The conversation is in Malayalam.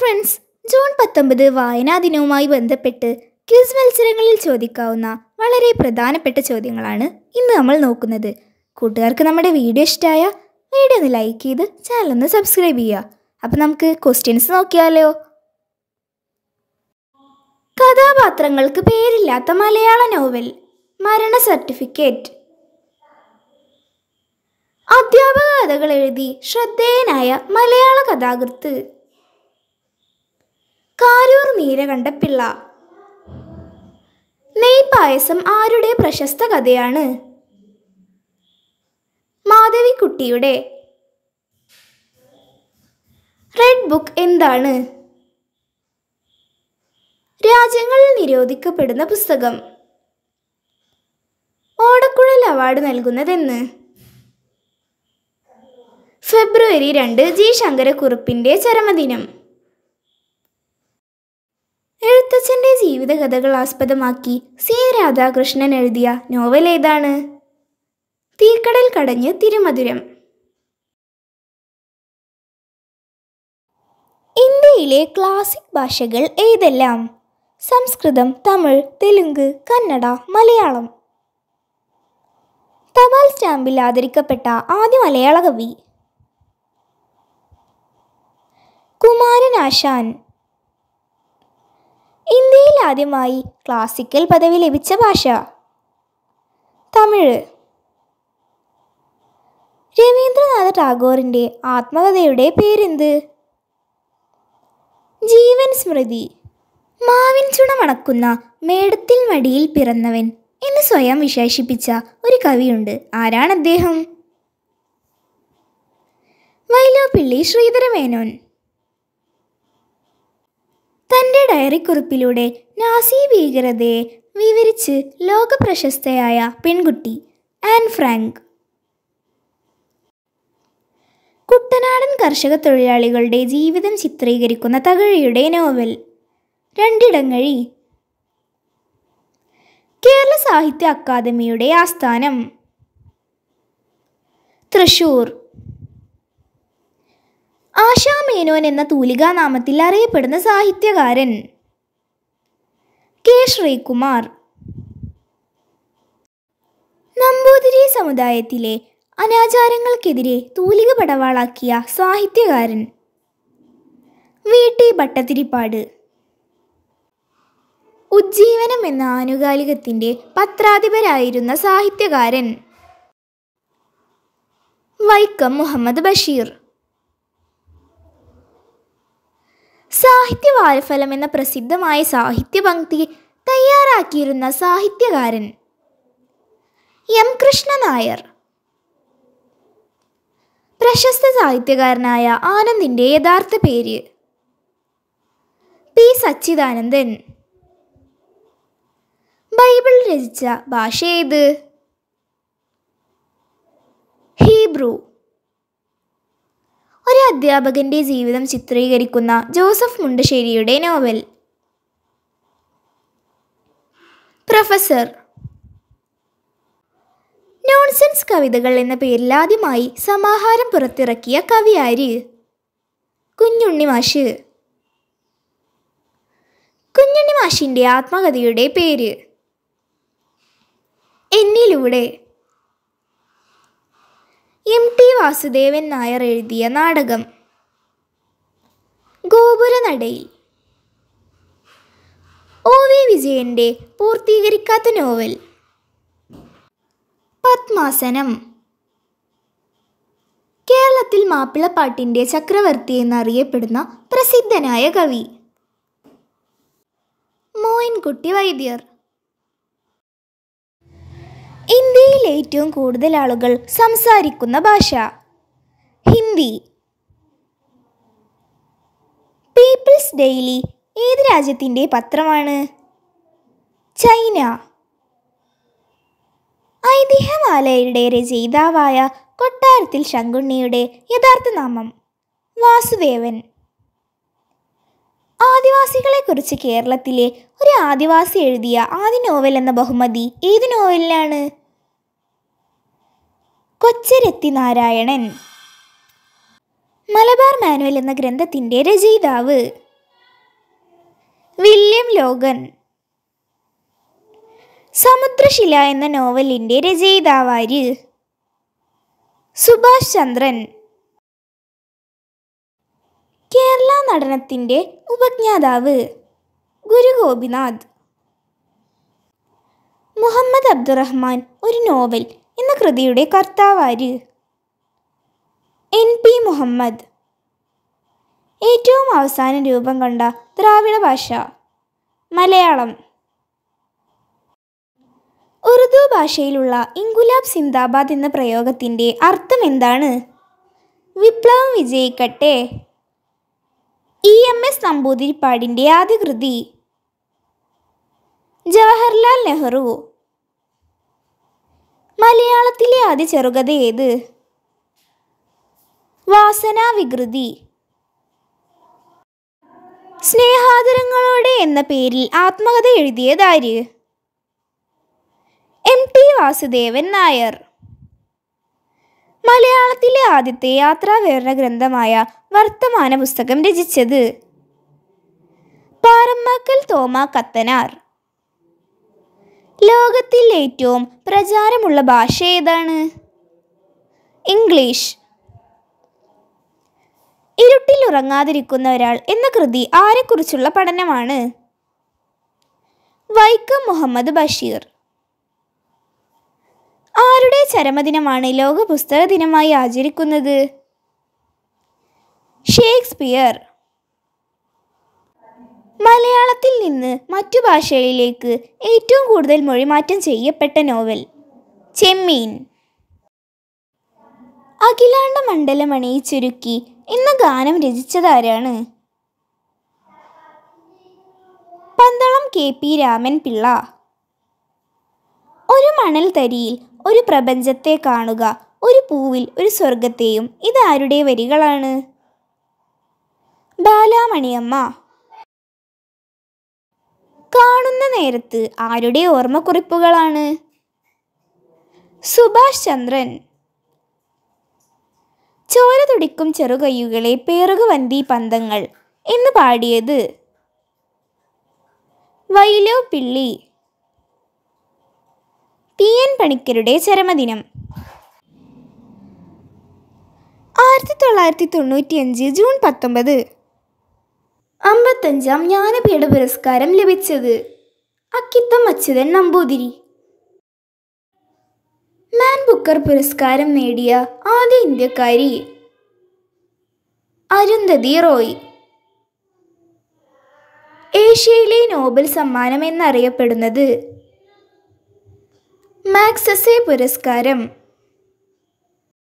ഫ്രണ്ട്സ് ജൂൺ പത്തൊമ്പത് വായനാ ദിനവുമായി ബന്ധപ്പെട്ട് ക്വിസ് മത്സരങ്ങളിൽ ചോദിക്കാവുന്ന വളരെ പ്രധാനപ്പെട്ട ചോദ്യങ്ങളാണ് ഇന്ന് നമ്മൾ നോക്കുന്നത് കൂട്ടുകാർക്ക് നമ്മുടെ വീഡിയോ ഇഷ്ടമായ വീഡിയോ ഒന്ന് ലൈക്ക് ചെയ്ത് ചാനൽ ഒന്ന് സബ്സ്ക്രൈബ് ചെയ്യുക അപ്പം നമുക്ക് ക്വസ്റ്റ്യൻസ് നോക്കിയാലോ കഥാപാത്രങ്ങൾക്ക് പേരില്ലാത്ത മലയാള നോവൽ മരണ സർട്ടിഫിക്കറ്റ് അധ്യാപക കഥകൾ എഴുതി ശ്രദ്ധേയനായ മലയാള കഥാകൃത്ത് കാരൂർ പിള്ള നെയ്പായസം ആരുടെ പ്രശസ്ത കഥയാണ് മാധവിക്കുട്ടിയുടെ റെഡ് ബുക്ക് എന്താണ് രാജ്യങ്ങളിൽ നിരോധിക്കപ്പെടുന്ന പുസ്തകം ഓടക്കുഴൽ അവാർഡ് നൽകുന്നതെന്ന് ഫെബ്രുവരി രണ്ട് ജി ശങ്കരക്കുറുപ്പിൻ്റെ ചരമദിനം കഥകൾ ആസ്പദമാക്കി സി രാധാകൃഷ്ണൻ എഴുതിയ നോവൽ ഏതാണ് തീക്കടൽ കടഞ്ഞ് തിരുമധുരം ഇന്ത്യയിലെ ക്ലാസിക് ഭാഷകൾ ഏതെല്ലാം സംസ്കൃതം തമിഴ് തെലുങ്ക് കന്നഡ മലയാളം തപാൽ സ്റ്റാമ്പിൽ ആദരിക്കപ്പെട്ട ആദ്യ മലയാള കവി കുമാരനാശാൻ ആദ്യമായി ക്ലാസിക്കൽ പദവി ലഭിച്ച ഭാഷ തമിഴ് രവീന്ദ്രനാഥ ടാഗോറിൻ്റെ ആത്മകഥയുടെ പേരെന്ത് ജീവൻ സ്മൃതി മാവിൻ ചുണമണക്കുന്ന മേടത്തിൽ മടിയിൽ പിറന്നവൻ എന്ന് സ്വയം വിശേഷിപ്പിച്ച ഒരു കവിയുണ്ട് ആരാണ് അദ്ദേഹം വൈലോപ്പിള്ളി ശ്രീധരമേനോൻ തൻ്റെ ഡയറിക്കുറിപ്പിലൂടെ നാസി ഭീകരതയെ വിവരിച്ച് ലോകപ്രശസ്തയായ പെൺകുട്ടി ആൻ ഫ്രാങ്ക് കുട്ടനാടൻ കർഷക തൊഴിലാളികളുടെ ജീവിതം ചിത്രീകരിക്കുന്ന തകഴിയുടെ നോവൽ രണ്ടിടങ്ങഴി കേരള സാഹിത്യ അക്കാദമിയുടെ ആസ്ഥാനം തൃശൂർ ആശാ മേനോൻ എന്ന തൂലികാനാമത്തിൽ അറിയപ്പെടുന്ന സാഹിത്യകാരൻ കെ ശ്രീകുമാർ നമ്പൂതിരി സമുദായത്തിലെ അനാചാരങ്ങൾക്കെതിരെ തൂലിക പടവാളാക്കിയ സാഹിത്യകാരൻ വി ടി ഭട്ടതിരിപ്പാട് ഉജ്ജീവനം എന്ന ആനുകാലികത്തിൻ്റെ പത്രാധിപരായിരുന്ന സാഹിത്യകാരൻ വൈക്കം മുഹമ്മദ് ബഷീർ സാഹിത്യവാരഫലം എന്ന പ്രസിദ്ധമായ പങ്ക്തി തയ്യാറാക്കിയിരുന്ന സാഹിത്യകാരൻ എം കൃഷ്ണ നായർ പ്രശസ്ത സാഹിത്യകാരനായ ആനന്ദിൻ്റെ യഥാർത്ഥ പേര് പി സച്ചിദാനന്ദൻ ബൈബിൾ രചിച്ച ഭാഷ ഏത് ഹീബ്രൂ അധ്യാപകൻ്റെ ജീവിതം ചിത്രീകരിക്കുന്ന ജോസഫ് മുണ്ടശ്ശേരിയുടെ നോവൽ പ്രൊഫസർ നോൺസെൻസ് കവിതകൾ എന്ന പേരിൽ ആദ്യമായി സമാഹാരം പുറത്തിറക്കിയ കവി ആര് കുഞ്ഞുണ്ണി മാഷ് കുഞ്ഞുണ്ണി മാഷിൻ്റെ ആത്മകഥയുടെ പേര് എന്നിലൂടെ എം ടി വാസുദേവൻ നായർ എഴുതിയ നാടകം ഗോപുരനടയിൽ ഒ വി വിജയൻ്റെ പൂർത്തീകരിക്കാത്ത നോവൽ പത്മാസനം കേരളത്തിൽ മാപ്പിളപ്പാട്ടിൻ്റെ ചക്രവർത്തി എന്നറിയപ്പെടുന്ന പ്രസിദ്ധനായ കവി മോയിൻകുട്ടി വൈദ്യർ ഏറ്റവും കൂടുതൽ ആളുകൾ സംസാരിക്കുന്ന ഭാഷ ഹിന്ദി പീപ്പിൾസ് ഡെയിലി ഏത് രാജ്യത്തിൻ്റെ പത്രമാണ് ചൈന ഐതിഹ്യമാലയുടെ രചയിതാവായ കൊട്ടാരത്തിൽ ശങ്കുണ്ണിയുടെ യഥാർത്ഥ നാമം വാസുദേവൻ ആദിവാസികളെക്കുറിച്ച് കേരളത്തിലെ ഒരു ആദിവാസി എഴുതിയ ആദി നോവൽ എന്ന ബഹുമതി ഏത് നോവലിലാണ് കൊച്ചരത്തി നാരായണൻ മലബാർ മാനുവൽ എന്ന ഗ്രന്ഥത്തിൻ്റെ രചയിതാവ് വില്യം ലോഗൻ സമുദ്രശില എന്ന നോവലിൻ്റെ രചയിതാവാര് സുഭാഷ് ചന്ദ്രൻ കേരള നടനത്തിൻ്റെ ഉപജ്ഞാതാവ് ഗുരു ഗോപിനാഥ് മുഹമ്മദ് അബ്ദുറഹ്മാൻ ഒരു നോവൽ എന്ന കൃതിയുടെ കർത്താവാര് എൻ പി മുഹമ്മദ് ഏറ്റവും അവസാനം രൂപം കണ്ട ദ്രാവിഡ ഭാഷ മലയാളം ഉറുദു ഭാഷയിലുള്ള ഇങ്കുലാബ് സിന്ദാബാദ് എന്ന പ്രയോഗത്തിൻ്റെ അർത്ഥം എന്താണ് വിപ്ലവം വിജയിക്കട്ടെ ഇ എം എസ് നമ്പൂതിരിപ്പാടിൻ്റെ ആദ്യ കൃതി ജവഹർലാൽ നെഹ്റു മലയാളത്തിലെ ആദ്യ ചെറുകഥ ഏത് വാസനാ വികൃതി സ്നേഹാദരങ്ങളോടെ എന്ന പേരിൽ ആത്മകഥ എഴുതിയതാര് എം ടി വാസുദേവൻ നായർ മലയാളത്തിലെ ആദ്യത്തെ യാത്രാവിവരണ ഗ്രന്ഥമായ വർത്തമാന പുസ്തകം രചിച്ചത് പാറമ്മാക്കൽ തോമ കത്തനാർ ലോകത്തിൽ ഏറ്റവും പ്രചാരമുള്ള ഭാഷ ഏതാണ് ഇംഗ്ലീഷ് ഇരുട്ടിൽ ഉറങ്ങാതിരിക്കുന്ന ഒരാൾ എന്ന കൃതി ആരെക്കുറിച്ചുള്ള പഠനമാണ് വൈക്കം മുഹമ്മദ് ബഷീർ ആരുടെ ചരമദിനമാണ് ലോക പുസ്തക ദിനമായി ആചരിക്കുന്നത് ഷേക്സ്പിയർ മലയാളത്തിൽ നിന്ന് മറ്റു ഭാഷയിലേക്ക് ഏറ്റവും കൂടുതൽ മൊഴിമാറ്റം ചെയ്യപ്പെട്ട നോവൽ ചെമ്മീൻ അഖിലാണ്ട മണ്ഡലം അണിയിച്ചൊരുക്കി എന്ന ഗാനം രചിച്ചതാരാണ് പന്തളം കെ പി രാമൻ പിള്ള ഒരു മണൽ തരിയിൽ ഒരു പ്രപഞ്ചത്തെ കാണുക ഒരു പൂവിൽ ഒരു സ്വർഗത്തെയും ഇതാരുടെ വരികളാണ് ബാലാമണിയമ്മ കാണുന്ന നേരത്ത് ആരുടെ ഓർമ്മക്കുറിപ്പുകളാണ് സുഭാഷ് ചന്ദ്രൻ ചോര തുടിക്കും ചെറുകയ്യുകളെ പേറുകവന്തി പന്തങ്ങൾ എന്ന് പാടിയത് വൈലോ പിള്ളി പി എൻ പണിക്കരുടെ ചരമദിനം ആയിരത്തി തൊള്ളായിരത്തി തൊണ്ണൂറ്റിയഞ്ച് ജൂൺ പത്തൊമ്പത് അമ്പത്തഞ്ചാം ജ്ഞാനപീഠ പുരസ്കാരം ലഭിച്ചത് അക്കിത്തം അച്യുതൻ നമ്പൂതിരി മാൻ ബുക്കർ പുരസ്കാരം നേടിയ ആദ്യ ഇന്ത്യക്കാരി അരുന്ധതി റോയ് ഏഷ്യയിലെ നോബൽ സമ്മാനം എന്നറിയപ്പെടുന്നത് മാക്സസെ പുരസ്കാരം